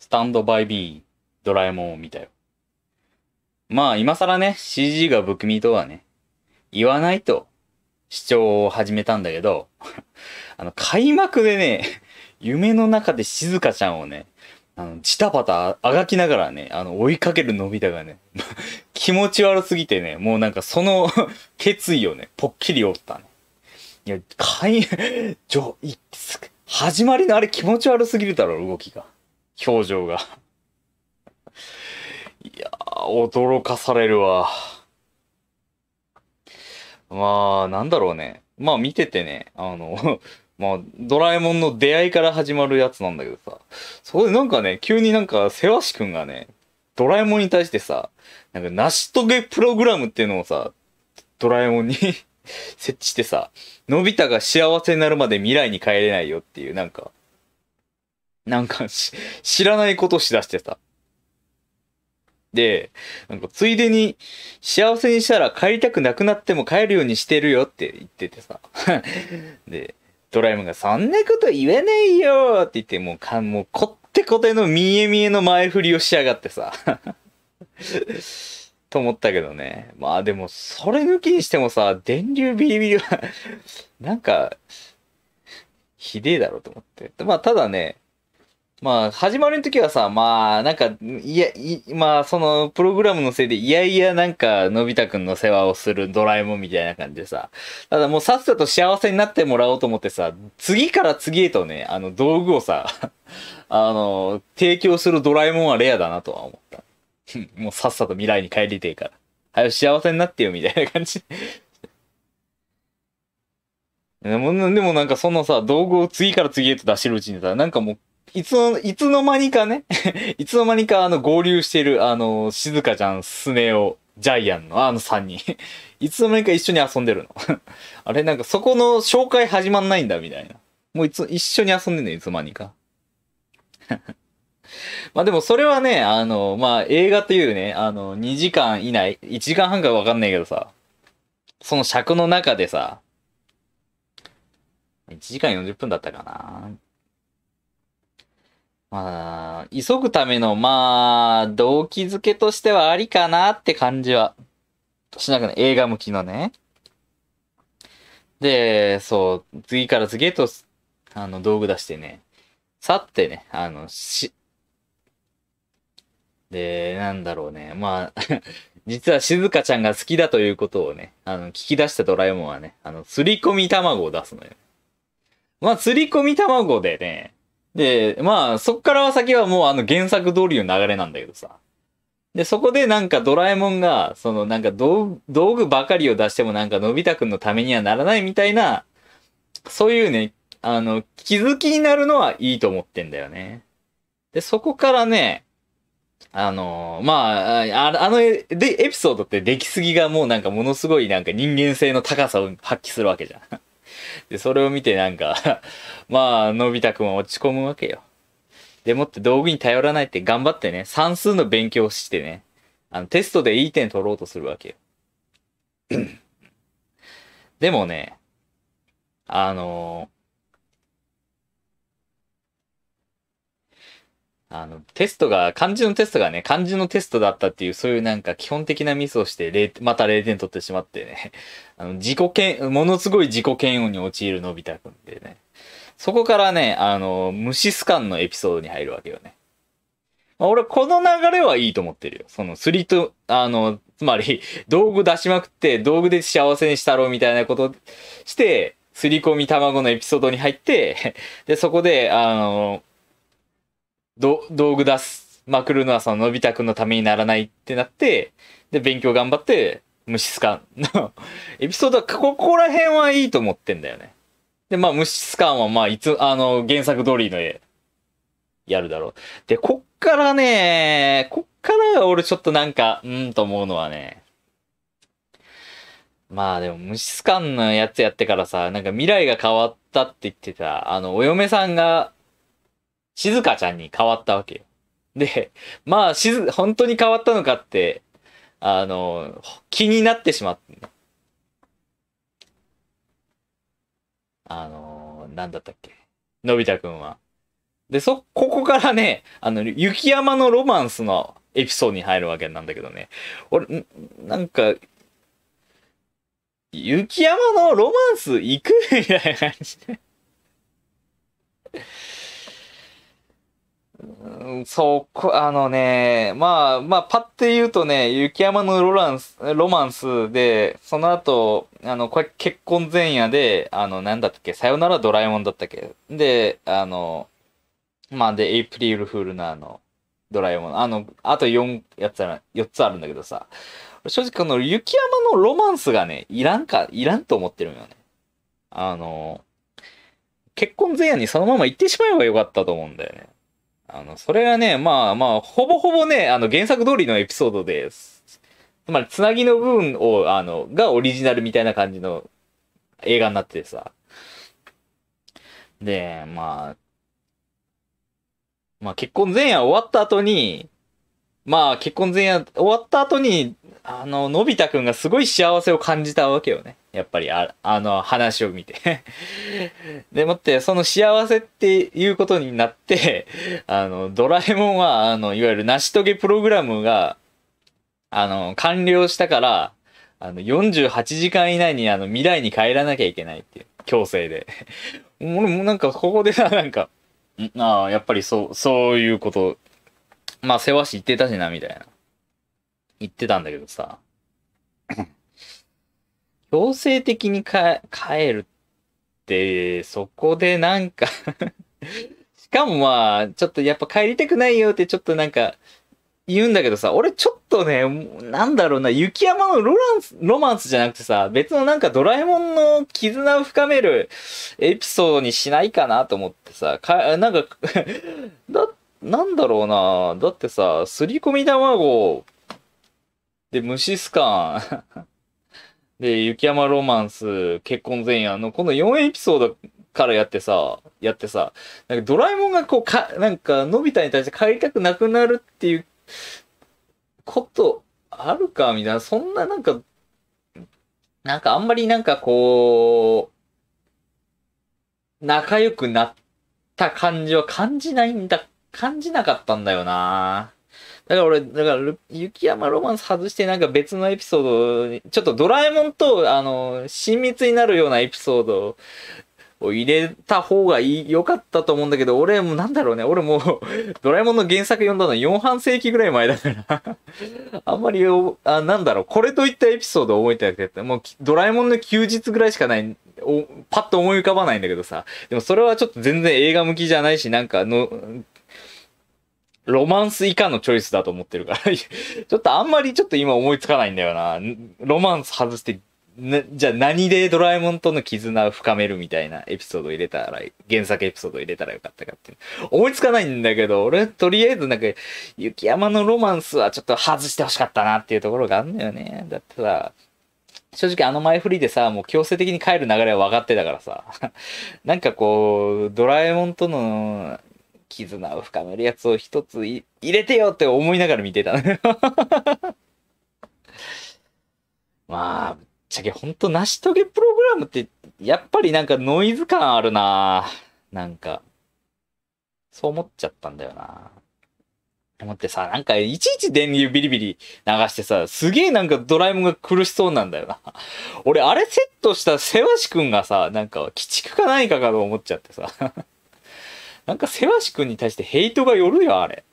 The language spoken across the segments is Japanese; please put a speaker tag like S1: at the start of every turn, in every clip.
S1: スタンドバイビー、ドラえもんを見たよ。まあ今更ね、CG が不気味とはね、言わないと主張を始めたんだけど、あの、開幕でね、夢の中で静香ちゃんをね、あの、ジタバタあがきながらね、あの、追いかけるのび太がね、気持ち悪すぎてね、もうなんかその 決意をね、ぽっきり折ったね。いや、い、じょ、い、始まりのあれ気持ち悪すぎるだろ、動きが。表情がいや驚かされるわ。まあ、なんだろうね。まあ見ててね、あの まあ、ドラえもんの出会いから始まるやつなんだけどさ、そこでなんかね、急になんか、せわしくんがね、ドラえもんに対してさ、なんか、成し遂げプログラムっていうのをさ、ドラえもんに 設置してさ、のび太が幸せになるまで未来に帰れないよっていう、なんか、なんか知らないことしだしてさ。で、なんかついでに幸せにしたら帰りたくなくなっても帰るようにしてるよって言っててさ。で、ドラえもんがそんなこと言えねえよって言ってもうか、もうこってこての見え見えの前振りをしやがってさ。と思ったけどね。まあでも、それ抜きにしてもさ、電流ビリビリはなんか、ひでえだろうと思って。まあただね、まあ、始まりの時はさ、まあ、なんか、いや、いまあ、その、プログラムのせいで、いやいや、なんか、のび太くんの世話をするドラえもんみたいな感じでさ、ただもうさっさと幸せになってもらおうと思ってさ、次から次へとね、あの、道具をさ、あの、提供するドラえもんはレアだなとは思った。もうさっさと未来に帰りてえから。はよ、幸せになってよ、みたいな感じ。でも、でもなんかそのさ、道具を次から次へと出してるうちにさ、なんかもう、いつの、いつの間にかね、いつの間にかあの合流してる、あの、静香ちゃん、スネ夫、ジャイアンのあの3人。いつの間にか一緒に遊んでるの。あれなんかそこの紹介始まんないんだみたいな。もういつ、一緒に遊んでんのいつの間にか。まあでもそれはね、あの、まあ映画というね、あの、2時間以内、1時間半かわかんないけどさ、その尺の中でさ、1時間40分だったかな。まあ、急ぐための、まあ、動機づけとしてはありかなって感じはしなくない。映画向きのね。で、そう、次から次へと、あの、道具出してね、去ってね、あの、し、で、なんだろうね。まあ 実は静香ちゃんが好きだということをね、あの、聞き出したドラえもんはね、あの、すり込み卵を出すのよ。まあ、すり込み卵でね、で、まあ、そっから先はもうあの原作通りの流れなんだけどさ。で、そこでなんかドラえもんが、そのなんか道具ばかりを出してもなんかのび太くんのためにはならないみたいな、そういうね、あの、気づきになるのはいいと思ってんだよね。で、そこからね、あのまあ、ああので、エピソードって出来すぎがもうなんかものすごいなんか人間性の高さを発揮するわけじゃん。で、それを見てなんか まあ、のび太くんは落ち込むわけよ。でもって道具に頼らないって頑張ってね、算数の勉強してね、あの、テストでいい点取ろうとするわけよ。でもね、あのーあの、テストが、漢字のテストがね、漢字のテストだったっていう、そういうなんか基本的なミスをして、また0点取ってしまってね、あの、自己嫌、ものすごい自己嫌悪に陥るのび太くんでね。そこからね、あの、虫スカンのエピソードに入るわけよね。まあ、俺、この流れはいいと思ってるよ。その、すりと、あの、つまり、道具出しまくって、道具で幸せにしたろうみたいなことして、すり込み卵のエピソードに入って、で、そこで、あの、道具出す、まくるのはその、のび太くんのためにならないってなって、で、勉強頑張って、虫スカの エピソードは、ここら辺はいいと思ってんだよね。で、まあ、虫スカは、まあ、いつ、あの、原作通りの絵、やるだろう。で、こっからね、こっから俺ちょっとなんか、うんと思うのはね、まあでも虫スカンのやつやってからさ、なんか未来が変わったって言ってた、あの、お嫁さんが静香ちゃんに変わったわけよ。で、まあ、静、本当に変わったのかって、あの、気になってしまって、ね、あの、なんだったっけ。のび太くんは。で、そ、ここからね、あの、雪山のロマンスのエピソードに入るわけなんだけどね。俺、なんか、雪山のロマンス行くみたいな感じで。そう、あのね、まあ、まあ、パって言うとね、雪山のロランス、ロマンスで、その後、あの、これ結婚前夜で、あの、なんだっけ、さよならドラえもんだったっけ。で、あの、まあ、で、エイプリルフールのあの、ドラえもん。あの、あと4、やつある、4つあるんだけどさ。正直この雪山のロマンスがね、いらんか、いらんと思ってるのよね。あの、結婚前夜にそのまま行ってしまえばよかったと思うんだよね。あの、それはね、まあまあ、ほぼほぼね、あの、原作通りのエピソードです。つまり、つなぎの部分を、あの、がオリジナルみたいな感じの映画になっててさ。で、まあ、まあ結婚前夜終わった後に、まあ結婚前夜終わった後に、あの、のび太くんがすごい幸せを感じたわけよね。やっぱりああの話を見て でもってその幸せっていうことになって あのドラえもんはあのいわゆる成し遂げプログラムがあの完了したからあの48時間以内にあの未来に帰らなきゃいけないっていう強制で 俺もなんかここでさなんかああやっぱりそうそういうことまあ世話し言ってたしなみたいな言ってたんだけどさ強制的にか帰るって、そこでなんかしかもまあ、ちょっとやっぱ帰りたくないよってちょっとなんか言うんだけどさ、俺ちょっとね、なんだろうな、雪山のロランス、ロマンスじゃなくてさ、別のなんかドラえもんの絆を深めるエピソードにしないかなと思ってさ、か、なんか だ、なんだろうな、だってさ、すり込み卵で虫すかんで、雪山ロマンス、結婚前夜の、この4エピソードからやってさ、やってさ、なんかドラえもんがこう、か、なんか、のび太に対して帰りたくなくなるっていう、ことあるかみたいな、そんななんか、なんかあんまりなんかこう、仲良くなった感じは感じないんだ、感じなかったんだよなだから俺、だから、雪山ロマンス外してなんか別のエピソード、ちょっとドラえもんと、あの、親密になるようなエピソードを入れた方がいい、良かったと思うんだけど、俺もなんだろうね、俺もう、ドラえもんの原作読んだの4半世紀ぐらい前だからあんまりあ、なんだろう、これといったエピソードを覚えてなくて、もうドラえもんの休日ぐらいしかない、おパッと思い浮かばないんだけどさ、でもそれはちょっと全然映画向きじゃないし、なんかの、ロマンス以下のチョイスだと思ってるから ちょっとあんまりちょっと今思いつかないんだよな。ロマンス外して、ね、じゃあ何でドラえもんとの絆を深めるみたいなエピソード入れたら、原作エピソード入れたらよかったかって思いつかないんだけど、俺とりあえずなんか、雪山のロマンスはちょっと外してほしかったなっていうところがあんだよね。だってさ、正直あの前振りでさ、もう強制的に帰る流れは分かってたからさ、なんかこう、ドラえもんとの絆を深めるやつを一つ入れてよって思いながら見てた。まあ、ぶっちゃけほんと成し遂げプログラムって、やっぱりなんかノイズ感あるななんか、そう思っちゃったんだよな思ってさ、なんかいちいち電流ビリビリ流してさ、すげえなんかドラえもんが苦しそうなんだよな。俺あれセットしたせわしくんがさ、なんか鬼畜か何かかと思っちゃってさ。なんか、せわし君に対してヘイトがよるよ、あれ。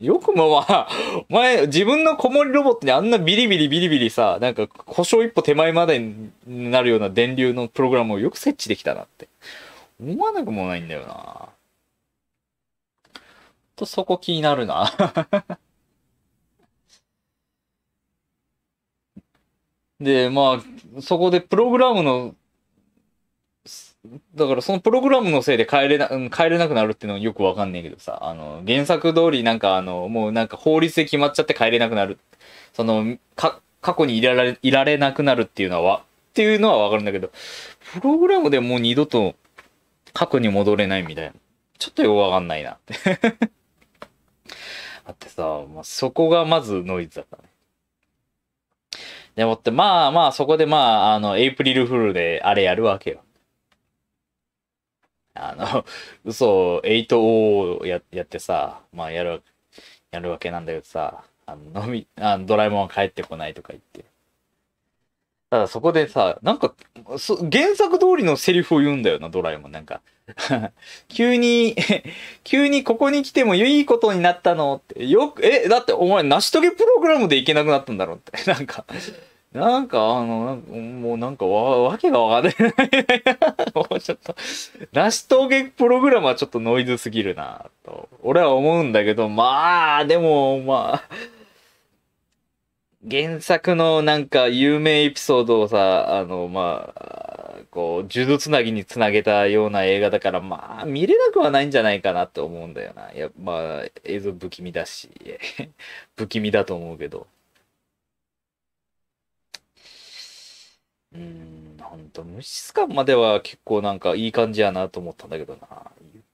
S1: よくもまあ、お前、自分の子守ロボットにあんなビリビリビリビリさ、なんか故障一歩手前までになるような電流のプログラムをよく設置できたなって。思わなくもないんだよな。と、そこ気になるな。で、まあ、そこでプログラムのだからそのプログラムのせいで帰れな、帰れなくなるっていうのはよくわかんねえけどさ、あの、原作通りなんかあの、もうなんか法律で決まっちゃって帰れなくなる。その、か、過去にいられ、いられなくなるっていうのは、っていうのはわかるんだけど、プログラムでもう二度と過去に戻れないみたいな。ちょっとよくわかんないなってだってさ、まあ、そこがまずノイズだったね。でもって、まあまあ、そこでまあ、あの、エイプリルフールであれやるわけよ。あの、嘘を8をややってさ、まあやる、やるわけなんだけどさ、あの、のみ、あドラえもんは帰ってこないとか言って。ただそこでさ、なんか、そ原作通りのセリフを言うんだよな、ドラえもん。なんか、急に 急にここに来てもいいことになったのって、よく、え、だってお前成し遂げプログラムでいけなくなったんだろうって、なんかなんか、あの、もうなんかわ、わけがわかんない。もうちょっと、成し遂げプログラムはちょっとノイズすぎるな、と。俺は思うんだけど、まあ、でも、まあ、原作のなんか有名エピソードをさ、あの、まあ、こう、呪術つなぎにつなげたような映画だから、まあ、見れなくはないんじゃないかなって思うんだよな。いや、まあ、映像不気味だし、不気味だと思うけど。うんなんと無質感までは結構なんかいい感じやなと思ったんだけどな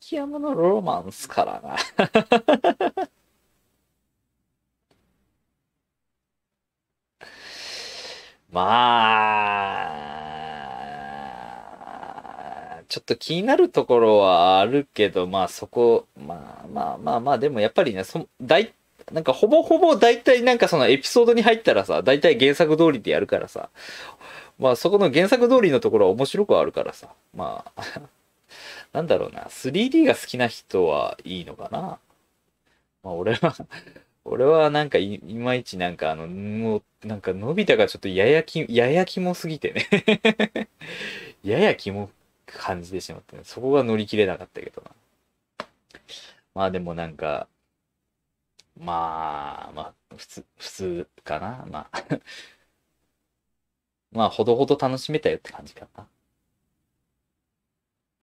S1: 雪山のロマンスからな まあ、ちょっと気になるところはあるけど、まあそこ、まあまあまあまあ、でもやっぱりね、そ大なんかほぼほぼ大体なんかそのエピソードに入ったらさ、大体原作通りでやるからさ、まあそこの原作通りのところは面白くはあるからさ。まあ なんだろうな。3D が好きな人はいいのかな。まあ俺は 俺はなんかいまいちなんかあの、もうなんか伸びたがちょっとややき、ややきもすぎてね ややきも感じてしまって、ね、そこが乗り切れなかったけどな。まあでもなんか、まあ、まあ、普通、普通かな。まあまあ、ほどほど楽しめたよって感じかな。